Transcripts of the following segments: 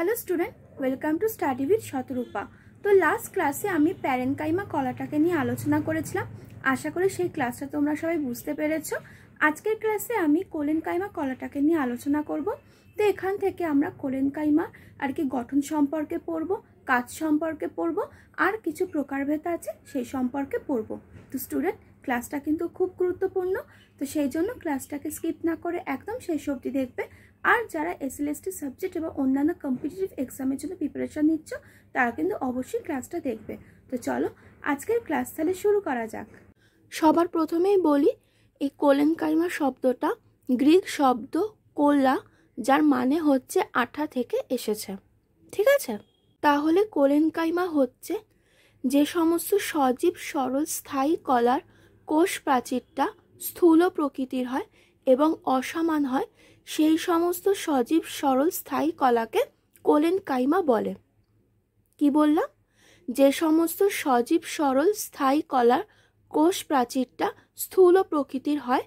hello student welcome to study with Shatarupa তো last ক্লাসে আমি প্যারেনকাইমা কলাটাকে নিয়ে আলোচনা করেছিলাম আশা করি সেই ক্লাসটা তোমরা সবাই বুঝতে পেরেছ আজকের ক্লাসে আমি কোলেনকাইমা কলাটাকে নিয়ে আলোচনা করব তো এখান থেকে আমরা কোলেনকাইমা আর কি গঠন সম্পর্কে পড়ব কাজ সম্পর্কে পড়ব আর কিছু প্রকারভেদ আছে সেই সম্পর্কে পড়ব তো স্টুডেন্ট ক্লাসটা কিন্তু খুব গুরুত্বপূর্ণ তো সেই জন্য ক্লাসটাকে স্কিপ না করে একদম সেই সবটি দেখবে আর যারা এসএলএসটি সাবজেক্ট এবং অন্যান্য কম্পিটিটিভ এক্সামের জন্য প্রিপারেশান নিচ্ছ তারা কিন্তু অবশ্যই ক্লাসটা দেখবে তো চলো আজকের ক্লাস তাহলে শুরু করা যাক সবার প্রথমেই বলি এই কোলেনকারিমা শব্দটা গ্রিক শব্দ কোলা যার মানে হচ্ছে আঠা থেকে এসেছে ঠিক আছে তাহলে কোলেনকাইমা হচ্ছে যে সমস্ত সজীব সরল স্থায়ী কলার কোষ প্রাচীরটা স্থূল প্রকৃতির হয় এবং অসমান হয় সেই সমস্ত সজীব সরল স্থায়ী কলাকে কোলেন কাইমা বলে কি বললাম যে সমস্ত সজীব সরল স্থায়ী কলার কোষ প্রাচীরটা স্থূল প্রকৃতির হয়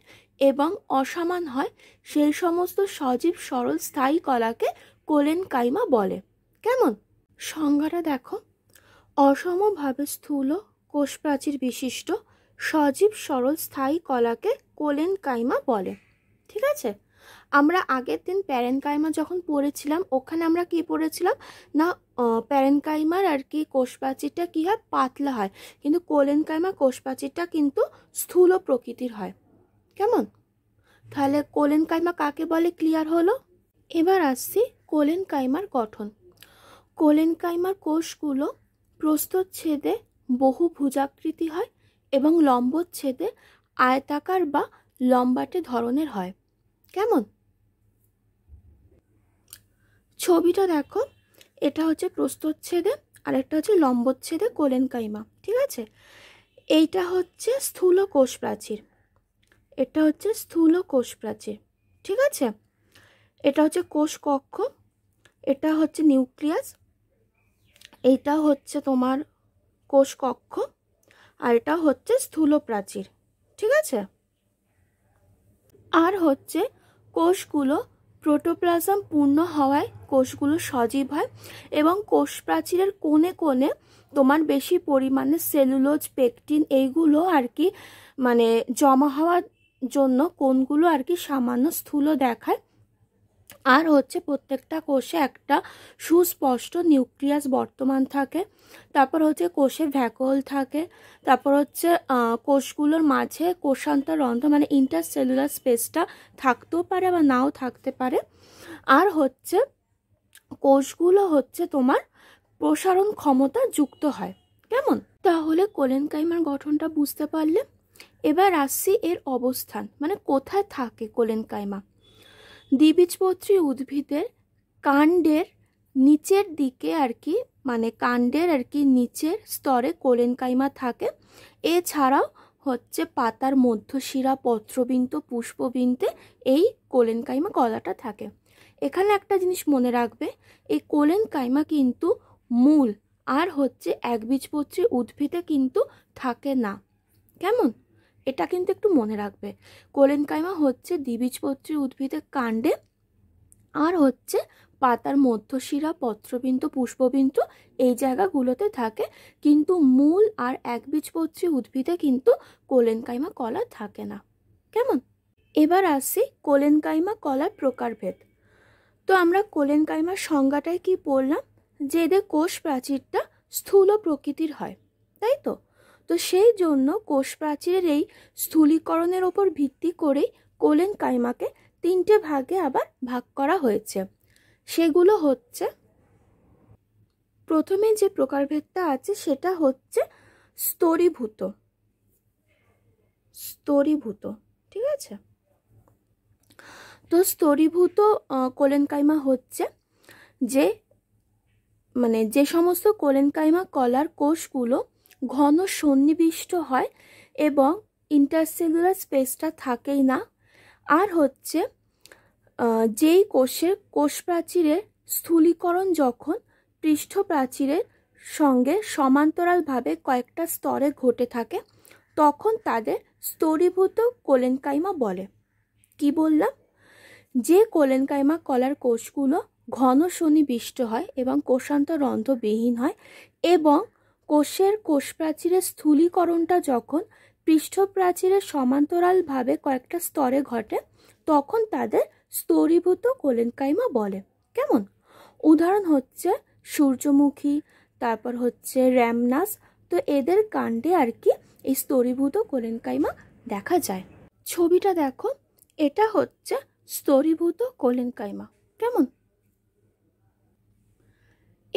এবং অসমান হয় সেই সমস্ত সজীব সরল স্থায়ী কলাকে কোলেন কাইমা বলে কেমন সংজ্ঞাটা দেখো অসমভাবে স্থূল কোষ প্রাচীর বিশিষ্ট সজীব সরল স্থায়ী কলাকে কোলেন কাইমা বলে ঠিক আছে আমরা আগের দিন প্যারেনকাইমা যখন পড়েছিলাম ওখানে আমরা কি পড়েছিলাম না প্যারেনকাইমার আর কি কোষপ্রাচীরটা কী হয় পাতলা হয় কিন্তু কোলেনকাইমা কোষপ্রাচীরটা কিন্তু স্থূল প্রকৃতির হয় কেমন তাহলে কোলেনকাইমা কাকে বলে ক্লিয়ার হলো এবার আসছি কোলেনকাইমার গঠন কোলেনকাইমার কোষগুলো প্রস্তচ্ছেদে বহু ভুজাকৃতি হয় এবং লম্বচ্ছেদে আয়তাকার বা লম্বাটে ধরনের হয় কেমন ছবিটা দেখো এটা হচ্ছে প্রস্তচ্ছেদে আর একটা হচ্ছে লম্বচ্ছেদে কোলেনকাইমা ঠিক আছে এইটা হচ্ছে স্থূল কোষ প্রাচীর এটা হচ্ছে স্থূল কোষ প্রাচীর ঠিক আছে এটা হচ্ছে কোষ কক্ষ এটা হচ্ছে নিউক্লিয়াস এইটা হচ্ছে তোমার কোষ কক্ষ আর এটা হচ্ছে স্থূল প্রাচীর ঠিক আছে আর হচ্ছে কোষগুলো প্রোটোপ্লাজম পূর্ণ হওয়ায় কোষগুলো সজীব হয় এবং কোষ প্রাচীরের কোণে কোণে তোমার বেশি পরিমাণে সেলুলোজ পেকটিন এইগুলো আর কি মানে জমা হওয়ার জন্য কোনগুলো আর কি সামান্য স্থূল দেখায় আর হচ্ছে প্রত্যেকটা কোষে একটা সুস্পষ্ট নিউক্লিয়াস বর্তমান থাকে তারপর হচ্ছে কোষে ভ্যাকল থাকে তারপর হচ্ছে কোষগুলোর মাঝে কোষান্তর রন্ধ মানে ইন্টারসেলুলার স্পেসটা থাকতেও পারে বা নাও থাকতে পারে আর হচ্ছে কোষগুলো হচ্ছে তোমার প্রসারণ ক্ষমতা যুক্ত হয় কেমন তাহলে কাইমার গঠনটা বুঝতে পারলে এবার আসছি এর অবস্থান মানে কোথায় থাকে কাইমা দ্বিবীজপত্রী উদ্ভিদের কাণ্ডের নিচের দিকে আর কি মানে কাণ্ডের আর কি নিচের স্তরে কোলেনকাইমা থাকে এছাড়াও হচ্ছে পাতার মধ্যশিরা পত্রবিন্ত পুষ্পবিন্তে এই কোলেনকাইমা কলাটা থাকে এখানে একটা জিনিস মনে রাখবে এই কোলেনকাইমা কিন্তু মূল আর হচ্ছে একবীজপত্রী উদ্ভিদে কিন্তু থাকে না কেমন এটা কিন্তু একটু মনে রাখবে কোলেনকাইমা হচ্ছে দ্বিবীজপত্রী উদ্ভিদের কাণ্ডে আর হচ্ছে পাতার মধ্যশিরা পত্রবিন্দু পুষ্পবিন্দু এই জায়গাগুলোতে থাকে কিন্তু মূল আর একবীজপত্রী উদ্ভিদে কিন্তু কোলেনকাইমা কলা থাকে না কেমন এবার আসি কোলেনকাইমা কলার প্রকারভেদ তো আমরা কোলেনকাইমার সংজ্ঞাটায় কি পড়লাম যে এদের কোষ প্রাচীরটা স্থূল প্রকৃতির হয় তাই তো তো সেই জন্য কোষ প্রাচীরের এই স্থূলীকরণের ওপর ভিত্তি করেই কোলেন কাইমাকে তিনটে ভাগে আবার ভাগ করা হয়েছে সেগুলো হচ্ছে প্রথমে যে প্রকারভেদটা আছে সেটা হচ্ছে স্তরীভূত স্তরীভূত ঠিক আছে তো স্তরীভূত কোলেনকাইমা হচ্ছে যে মানে যে সমস্ত কোলেনকাইমা কলার কোষগুলো ঘন সন্নিবিষ্ট হয় এবং ইন্টারসেলুলার স্পেসটা থাকেই না আর হচ্ছে যেই কোষের কোষ প্রাচীরের স্থূলীকরণ যখন পৃষ্ঠ প্রাচীরের সঙ্গে সমান্তরালভাবে কয়েকটা স্তরে ঘটে থাকে তখন তাদের স্তরীভূত কোলেনকাইমা বলে কি বললাম যে কোলেনকাইমা কলার কোষগুলো ঘন শনিবিষ্ট হয় এবং কোষান্ত রন্ধ্রবিহীন হয় এবং কোষের কোষপ্রাচীরের স্থূলীকরণটা যখন পৃষ্ঠপ্রাচীরের সমান্তরালভাবে কয়েকটা স্তরে ঘটে তখন তাদের স্তরীভূত কোলেনকাইমা বলে কেমন উদাহরণ হচ্ছে সূর্যমুখী তারপর হচ্ছে র্যামনাস তো এদের কাণ্ডে আর কি এই স্তরীভূত কোলেনকাইমা দেখা যায় ছবিটা দেখো এটা হচ্ছে স্তরীভূত কোলেনকাইমা কেমন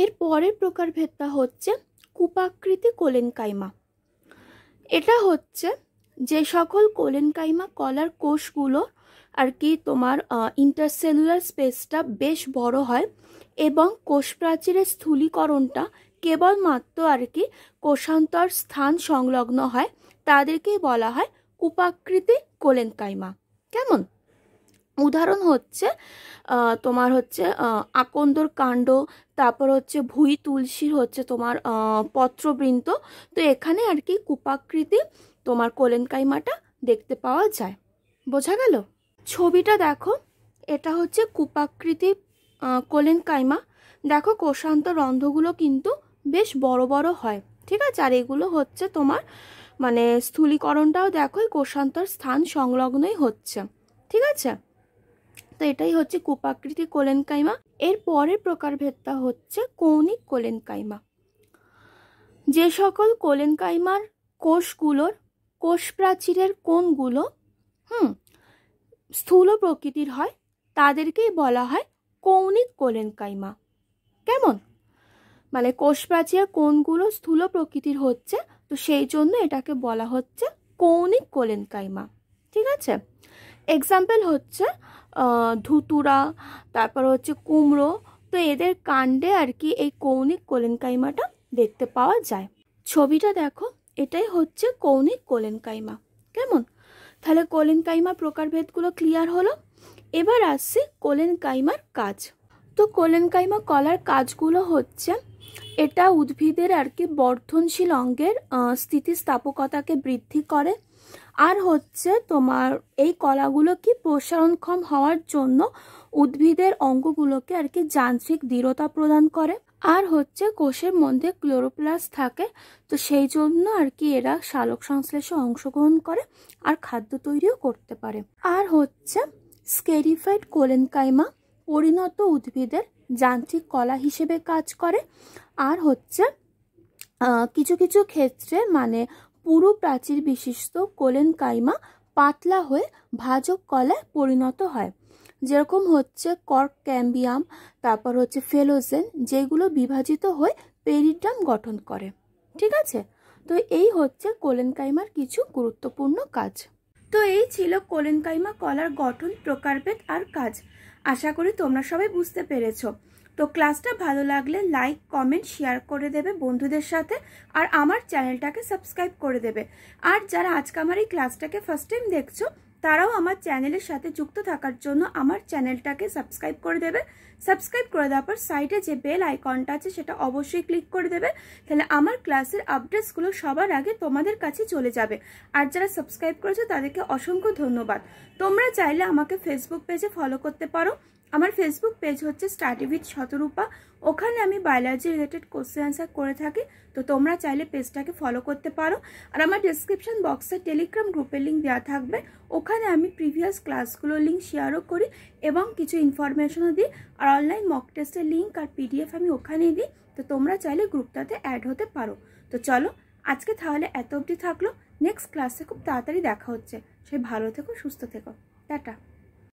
এর পরের প্রকারভেদটা হচ্ছে কূপাকৃতি কোলেনকাইমা এটা হচ্ছে যে সকল কোলেনকাইমা কলার কোষগুলো আর কি তোমার ইন্টারসেলুলার স্পেসটা বেশ বড় হয় এবং কোষ প্রাচীরের স্থূলীকরণটা কেবলমাত্র আর কি কোষান্তর স্থান সংলগ্ন হয় তাদেরকেই বলা হয় কূপাকৃতি কোলেনকাইমা কেমন উদাহরণ হচ্ছে তোমার হচ্ছে আকন্দর কাণ্ড তারপর হচ্ছে ভুই তুলসীর হচ্ছে তোমার পত্রবৃন্ত তো এখানে আর কি কুপাকৃতি তোমার কোলেনকাইমাটা দেখতে পাওয়া যায় বোঝা গেল ছবিটা দেখো এটা হচ্ছে কুপাকৃতি কোলেনকাইমা দেখো কোষান্ত রন্ধ্রগুলো কিন্তু বেশ বড় বড় হয় ঠিক আছে আর এগুলো হচ্ছে তোমার মানে স্থূলীকরণটাও দেখো কোষান্তর স্থান সংলগ্নই হচ্ছে ঠিক আছে তো এটাই হচ্ছে কূপাকৃতি কোলেনকাইমা এর পরের প্রকারভেদটা হচ্ছে কৌণিক কোলেনকাইমা যে সকল কোলেনকাইমার কোষগুলোর কোষ প্রাচীরের কোণগুলো হুম স্থূল প্রকৃতির হয় তাদেরকেই বলা হয় কৌণিক কোলেনকাইমা কেমন মানে কোষ প্রাচীরের কোণগুলো স্থূল প্রকৃতির হচ্ছে তো সেই জন্য এটাকে বলা হচ্ছে কৌণিক কোলেনকাইমা ঠিক আছে এক্সাম্পল হচ্ছে ধুতুরা তারপর হচ্ছে কুমড়ো তো এদের কাণ্ডে আর কি এই কৌণিক কোলেনকাইমাটা দেখতে পাওয়া যায় ছবিটা দেখো এটাই হচ্ছে কৌণিক কোলেনকাইমা কেমন তাহলে কোলেনকাইমা প্রকারভেদগুলো ক্লিয়ার হলো এবার আসছে কোলেনকাইমার কাজ তো কোলেনকাইমা কলার কাজগুলো হচ্ছে এটা উদ্ভিদের আর কি বর্ধনশীল অঙ্গের স্থিতিস্থাপকতাকে বৃদ্ধি করে আর হচ্ছে তোমার এই কলাগুলো কি প্রসারণক্ষম হওয়ার জন্য উদ্ভিদের অঙ্গগুলোকে আর কি যান্ত্রিক দৃঢ়তা প্রদান করে আর হচ্ছে কোষের মধ্যে ক্লোরোপ্লাস থাকে তো সেই জন্য আর কি এরা শালক সংশ্লেষে অংশগ্রহণ করে আর খাদ্য তৈরিও করতে পারে আর হচ্ছে স্কেরিফাইড কোলেনকাইমা পরিণত উদ্ভিদের যান্ত্রিক কলা হিসেবে কাজ করে আর হচ্ছে কিছু কিছু ক্ষেত্রে মানে পুরো প্রাচীর বিশিষ্ট কোলেন কাইমা পাতলা হয়ে ভাজক কলায় পরিণত হয় যেরকম হচ্ছে কর্ক ক্যাম্বিয়াম তারপর হচ্ছে ফেলোজেন যেগুলো বিভাজিত হয়ে পেরিড্রাম গঠন করে ঠিক আছে তো এই হচ্ছে কোলেনকাইমার কিছু গুরুত্বপূর্ণ কাজ তো এই ছিল কোলেনকাইমা কলার গঠন প্রকারভেদ আর কাজ আশা করি তোমরা সবাই বুঝতে পেরেছো তো ক্লাসটা ভালো লাগলে লাইক কমেন্ট শেয়ার করে দেবে বন্ধুদের সাথে আর আমার চ্যানেলটাকে সাবস্ক্রাইব করে দেবে আর যারা আজকে আমার এই ক্লাসটাকে ফার্স্ট টাইম দেখছো তারাও আমার চ্যানেলের সাথে যুক্ত থাকার জন্য আমার চ্যানেলটাকে সাবস্ক্রাইব করে দেবে সাবস্ক্রাইব করে দেওয়ার পর সাইডে যে বেল আইকনটা আছে সেটা অবশ্যই ক্লিক করে দেবে তাহলে আমার ক্লাসের আপডেটসগুলো সবার আগে তোমাদের কাছে চলে যাবে আর যারা সাবস্ক্রাইব করেছো তাদেরকে অসংখ্য ধন্যবাদ তোমরা চাইলে আমাকে ফেসবুক পেজে ফলো করতে পারো আমার ফেসবুক পেজ হচ্ছে স্টাডি উইথ শতরূপা ওখানে আমি বায়োলজি রিলেটেড কোশ্চেন অ্যান্সার করে থাকি তো তোমরা চাইলে পেজটাকে ফলো করতে পারো আর আমার ডিসক্রিপশান বক্সে টেলিগ্রাম গ্রুপের লিঙ্ক দেওয়া থাকবে ওখানে আমি প্রিভিয়াস ক্লাসগুলোর লিঙ্ক শেয়ারও করি এবং কিছু ইনফরমেশনও দিই আর অনলাইন মক টেস্টের লিঙ্ক আর পিডিএফ আমি ওখানেই দিই তো তোমরা চাইলে গ্রুপটাতে অ্যাড হতে পারো তো চলো আজকে তাহলে এত অবধি থাকলো নেক্সট ক্লাসে খুব তাড়াতাড়ি দেখা হচ্ছে সে ভালো থেকো সুস্থ থেকো টাটা